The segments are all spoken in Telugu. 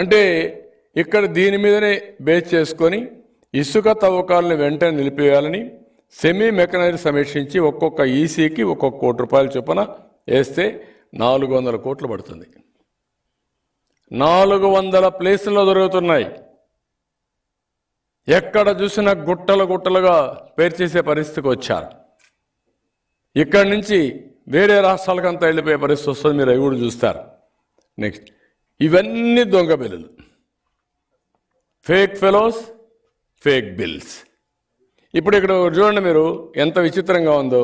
అంటే ఇక్కడ దీని మీదనే బేస్ చేసుకొని ఇసుక తవ్వకాలను వెంటనే నిలిపివేయాలని సెమీ మెకనైజ్ సమీక్షించి ఒక్కొక్క ఈసీకి e ఒక్కొక్క కోటి రూపాయల చొప్పున వేస్తే నాలుగు వందల కోట్లు పడుతుంది నాలుగు వందల ప్లేసుల్లో దొరుకుతున్నాయి ఎక్కడ చూసినా గుట్టలు గుట్టలుగా పేర్చేసే పరిస్థితికి వచ్చారు ఇక్కడి నుంచి వేరే రాష్ట్రాలకంతా వెళ్ళిపోయే పరిస్థితి వస్తుంది మీరు అవి కూడా చూస్తారు నెక్స్ట్ ఇవన్నీ దొంగ బిల్లులు ఫేక్ ఫెలోస్ ఫేక్ బిల్స్ ఇప్పుడు ఇక్కడ చూడండి మీరు ఎంత విచిత్రంగా ఉందో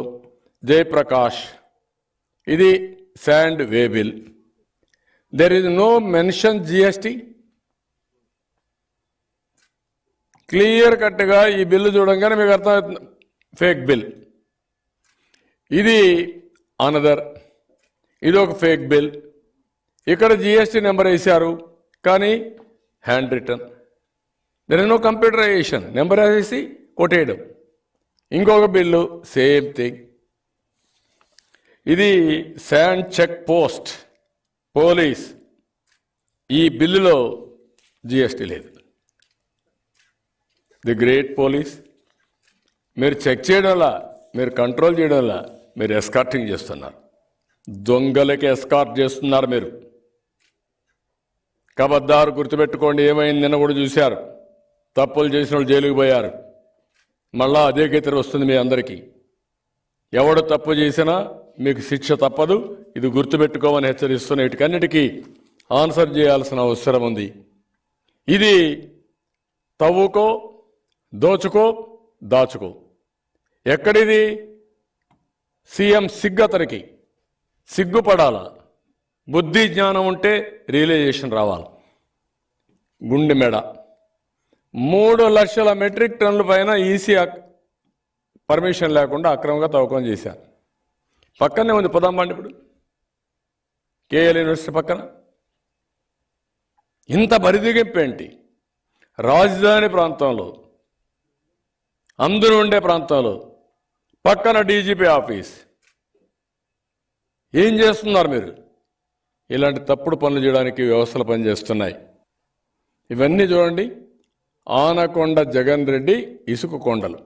జయప్రకాష్ ఇది sand way bill there is no mention GST clear కట్గా ఈ బిల్లు చూడంగానే మీకు అర్థమవుతుంది ఫేక్ బిల్ ఇది అనదర్ ఇది ఒక ఫేక్ బిల్ ఇక్కడ జిఎస్టీ నెంబర్ వేశారు కానీ handwritten there no computerization number వేసి కొట్టేయడం ఇంకొక బిల్లు సేమ్ థింగ్ ఇది శాండ్ చెక్ పోస్ట్ పోలీస్ ఈ బిల్లులో జిఎస్టీ లేదు ది గ్రేట్ పోలీస్ మీరు చెక్ చేయడం వల్ల మీరు కంట్రోల్ చేయడం వల్ల మీరు ఎస్కార్టింగ్ చేస్తున్నారు దొంగలకి ఎస్కార్ట్ చేస్తున్నారు మీరు కబద్దారు గుర్తుపెట్టుకోండి ఏమైంది నిన్న కూడా చూశారు తప్పులు చేసిన వాళ్ళు జైలుకి పోయారు మళ్ళా అదే గీతలు వస్తుంది మీ అందరికీ ఎవడు తప్పు చేసినా మీకు శిక్ష తప్పదు ఇది గుర్తుపెట్టుకోమని హెచ్చరిస్తున్న వీటికన్నిటికీ ఆన్సర్ చేయాల్సిన అవసరం ఉంది ఇది తవ్వుకో దోచుకో దాచుకో ఎక్కడిది సీఎం సిగ్గతనికి సిగ్గుపడాలా బుద్ధి జ్ఞానం ఉంటే రియలైజేషన్ రావాలి గుండె మెడ మూడు లక్షల మెట్రిక్ టన్ల పైన ఈసీ e పర్మిషన్ లేకుండా అక్రమంగా తవ్వకం చేశారు పక్కనే ఉంది పదాంబండి ఇప్పుడు కేఎల్ యూనివర్సిటీ పక్కన ఇంత బరిదిగెప్పేంటి రాజధాని ప్రాంతంలో అందరూ ఉండే ప్రాంతంలో పక్కన డీజీపీ ఆఫీస్ ఏం చేస్తున్నారు మీరు ఇలాంటి తప్పుడు పనులు చేయడానికి వ్యవస్థలు పనిచేస్తున్నాయి ఇవన్నీ చూడండి ఆనకొండ జగన్ రెడ్డి ఇసుక కొండలు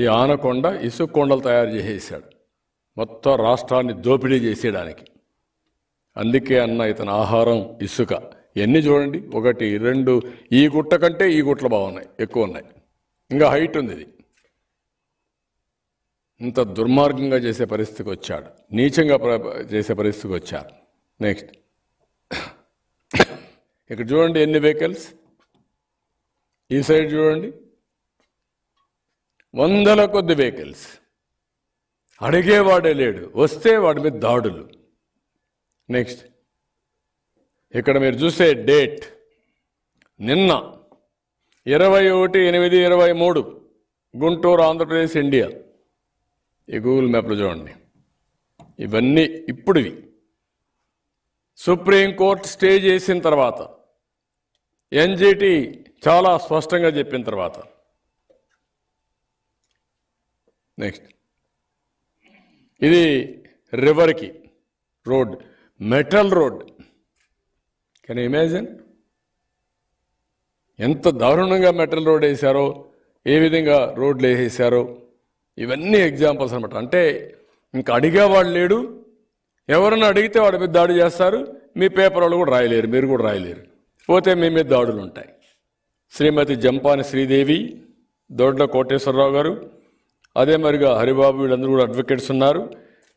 ఈ ఆనకొండ ఇసుక కొండలు తయారు చేసేసాడు మొత్తం రాష్ట్రాన్ని దోపిడీ చేసేయడానికి అందుకే అన్న ఇతని ఆహారం ఇసుక ఎన్ని చూడండి ఒకటి రెండు ఈ గుట్ట కంటే ఈ గుట్టలు బాగున్నాయి ఎక్కువ ఉన్నాయి ఇంకా హైట్ ఉంది ఇది ఇంత దుర్మార్గంగా చేసే పరిస్థితికి వచ్చాడు నీచంగా చేసే పరిస్థితికి వచ్చారు నెక్స్ట్ ఇక్కడ చూడండి ఎన్ని వెహికల్స్ ఈ సైడ్ చూడండి వందల కొద్ది వెహికల్స్ అడిగేవాడే లేడు వస్తే వాడి మీద దాడులు నెక్స్ట్ ఇక్కడ మీరు చూసే డేట్ నిన్న ఇరవై ఒకటి ఎనిమిది ఇరవై మూడు గుంటూరు ఆంధ్రప్రదేశ్ ఇండియా ఈ గూగుల్ మ్యాప్లో చూడండి ఇవన్నీ ఇప్పుడువి సుప్రీంకోర్టు స్టే చేసిన తర్వాత ఎన్జిటి చాలా స్పష్టంగా చెప్పిన తర్వాత నెక్స్ట్ ఇది రివర్కి road metal road can imagine ఎంత దారుణంగా మెటల్ రోడ్ వేశారో ఏ విధంగా రోడ్లు వేసేసారో ఇవన్నీ ఎగ్జాంపుల్స్ అనమాట అంటే ఇంకా అడిగేవాడు లేడు ఎవరన్నా అడిగితే వాడి మీద దాడి చేస్తారు మీ పేపర్ వాళ్ళు కూడా రాయలేరు మీరు కూడా రాయలేరు పోతే మీ మీద దాడులు ఉంటాయి శ్రీమతి జంపాని శ్రీదేవి దొడ్ల కోటేశ్వరరావు గారు అదే మరిగా హరిబాబు వీళ్ళందరూ కూడా అడ్వకేట్స్ ఉన్నారు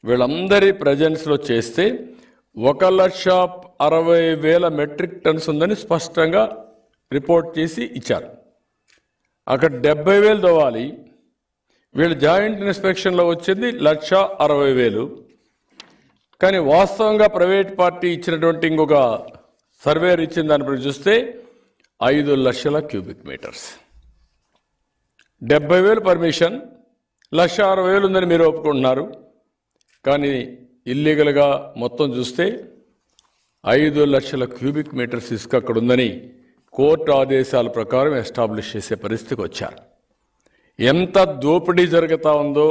వీళ్ళందరి ప్రజెన్స్లో చేస్తే ఒక లక్ష అరవై వేల మెట్రిక్ టన్స్ ఉందని స్పష్టంగా రిపోర్ట్ చేసి ఇచ్చారు అక్కడ డెబ్బై వేలు తవ్వాలి వీళ్ళు జాయింట్ ఇన్స్పెక్షన్లో వచ్చింది లక్ష అరవై వేలు కానీ వాస్తవంగా ప్రైవేట్ పార్టీ ఇచ్చినటువంటి ఇంకొక సర్వేర్ ఇచ్చిన దానిపై చూస్తే ఐదు లక్షల క్యూబిక్ మీటర్స్ డెబ్బై వేలు పర్మిషన్ లక్ష అరవై వేలు ఉందని మీరు ఒప్పుకుంటున్నారు కానీ ఇల్లీగల్గా మొత్తం చూస్తే ఐదు లక్షల క్యూబిక్ మీటర్స్ ఇసుక అక్కడ ఉందని కోర్టు ఆదేశాల ప్రకారం ఎస్టాబ్లిష్ చేసే పరిస్థితికి వచ్చారు ఎంత దోపిడీ జరుగుతూ ఉందో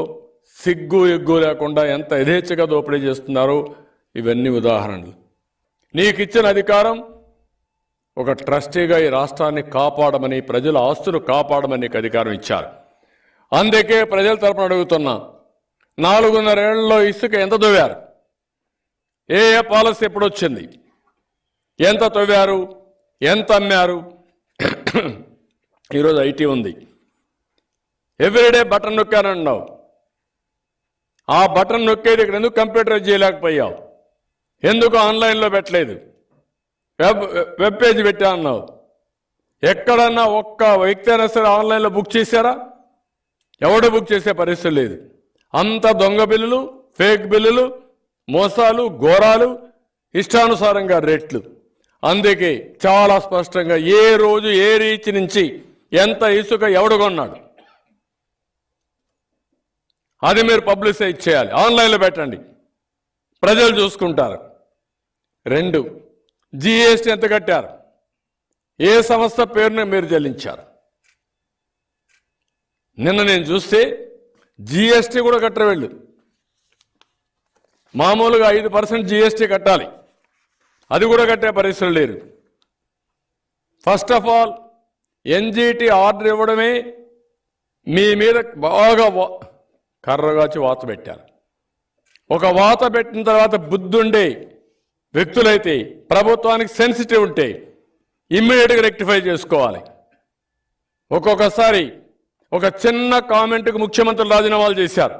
సిగ్గు ఎగ్గు లేకుండా ఎంత యథేచ్ఛగా దోపిడీ చేస్తున్నారో ఇవన్నీ ఉదాహరణలు నీకు ఇచ్చిన అధికారం ఒక ట్రస్టీగా ఈ రాష్ట్రాన్ని కాపాడమని ప్రజల ఆస్తులు కాపాడమని నీకు అధికారం ఇచ్చారు అందుకే ప్రజల తరపున అడుగుతున్నా నాలుగున్నరేళ్లలో ఇసుక ఎంత తవ్వారు ఏ ఏ పాలసీ ఎప్పుడొచ్చింది ఎంత తవ్వారు ఎంత అమ్మారు ఈరోజు ఐటీ ఉంది ఎవ్రీడే బటన్ నొక్కానన్నావు ఆ బటన్ నొక్కేది ఇక్కడ ఎందుకు కంప్యూటర్ చేయలేకపోయావు ఎందుకు ఆన్లైన్లో పెట్టలేదు వెబ్ వెబ్ పేజ్ పెట్టా అన్నావు ఎక్కడన్నా ఒక్క వ్యక్తి అయినా సరే ఆన్లైన్లో బుక్ చేశారా ఎవడు బుక్ చేసే పరిస్థితి లేదు అంత దొంగ బిల్లులు ఫేక్ బిల్లులు మోసాలు ఘోరాలు ఇష్టానుసారంగా రేట్లు అందుకే చాలా స్పష్టంగా ఏ రోజు ఏ రీచ్ నుంచి ఎంత ఇసుక ఎవడు కొన్నాడు అది మీరు పబ్లిసైజ్ చేయాలి ఆన్లైన్లో పెట్టండి ప్రజలు చూసుకుంటారు రెండు జిఎస్టీ ఎంత కట్టారు ఏ సంస్థ పేరున మీరు చెల్లించారు నిన్న నేను చూస్తే జిఎస్టీ కూడా కట్టరు వెళ్ళు మామూలుగా ఐదు పర్సెంట్ జిఎస్టీ కట్టాలి అది కూడా కట్టే పరిస్థితులు లేరు first of all NGT order ఇవ్వడమే మీ మీద బాగా కర్రగాచి వాత పెట్టారు ఒక వాత పెట్టిన తర్వాత బుద్ధుండే వ్యక్తులైతే ప్రభుత్వానికి సెన్సిటివ్ ఉంటే ఇమ్మీడియట్గా రెక్టిఫై చేసుకోవాలి ఒక్కొక్కసారి ఒక చిన్న కామెంట్కు ముఖ్యమంత్రులు రాజీనామాలు చేశారు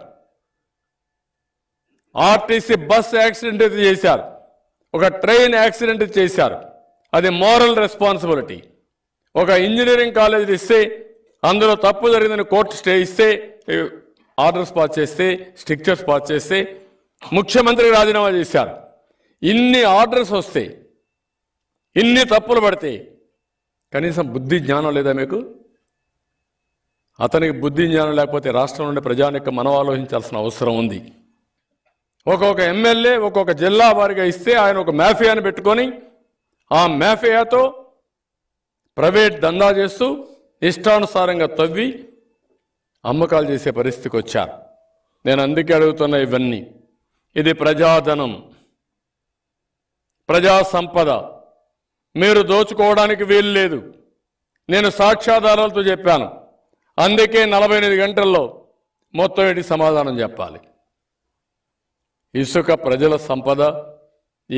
ఆర్టీసీ బస్ యాక్సిడెంట్ అయితే చేశారు ఒక ట్రైన్ యాక్సిడెంట్ చేశారు అది మోరల్ రెస్పాన్సిబిలిటీ ఒక ఇంజనీరింగ్ కాలేజీ ఇస్తే అందులో తప్పు జరిగిందని కోర్టు స్టే ఇస్తే ఆర్డర్స్ పాస్ చేస్తే స్ట్రిక్చర్స్ పాస్ చేస్తే ముఖ్యమంత్రి రాజీనామా చేశారు ఇన్ని ఆర్డర్స్ వస్తే ఇన్ని తప్పులు పడితే కనీసం బుద్ధి జ్ఞానం లేదా మీకు అతనికి బుద్ధి జ్ఞానం లేకపోతే రాష్ట్రం నుండి ప్రజానిక మనం ఆలోచించాల్సిన అవసరం ఉంది ఒక్కొక్క ఎమ్మెల్యే ఒక్కొక్క జిల్లా వారిగా ఇస్తే ఆయన ఒక మాఫియాని పెట్టుకొని ఆ మాఫియాతో ప్రైవేట్ దందా చేస్తూ ఇష్టానుసారంగా తవ్వి అమ్మకాలు చేసే పరిస్థితికి వచ్చారు నేను అందుకే అడుగుతున్న ఇవన్నీ ఇది ప్రజాధనం ప్రజా సంపద మీరు దోచుకోవడానికి వీలు లేదు నేను సాక్ష్యాధారాలతో చెప్పాను అందుకే నలభై ఎనిమిది గంటల్లో మొత్తం ఏంటి సమాధానం చెప్పాలి ఇసుక ప్రజల సంపద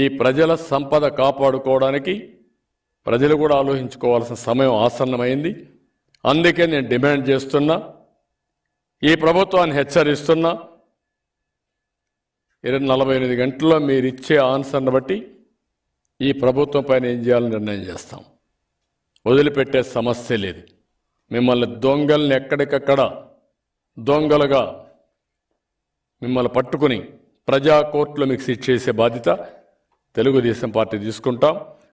ఈ ప్రజల సంపద కాపాడుకోవడానికి ప్రజలు కూడా ఆలోచించుకోవాల్సిన సమయం ఆసన్నమైంది అందుకే నేను డిమాండ్ చేస్తున్నా ఈ ప్రభుత్వాన్ని హెచ్చరిస్తున్నా ఇరవై నలభై ఎనిమిది గంటల్లో మీరు ఇచ్చే ఆన్సర్ని బట్టి ఈ ప్రభుత్వం పైన ఏం చేయాలని నిర్ణయం చేస్తాం వదిలిపెట్టే సమస్య లేదు మిమ్మల్ని దొంగల్ని ఎక్కడికక్కడ దొంగలుగా మిమ్మల్ని పట్టుకుని ప్రజా కోర్టులో మీకు సిట్ చేసే బాధ్యత తెలుగుదేశం పార్టీ తీసుకుంటాం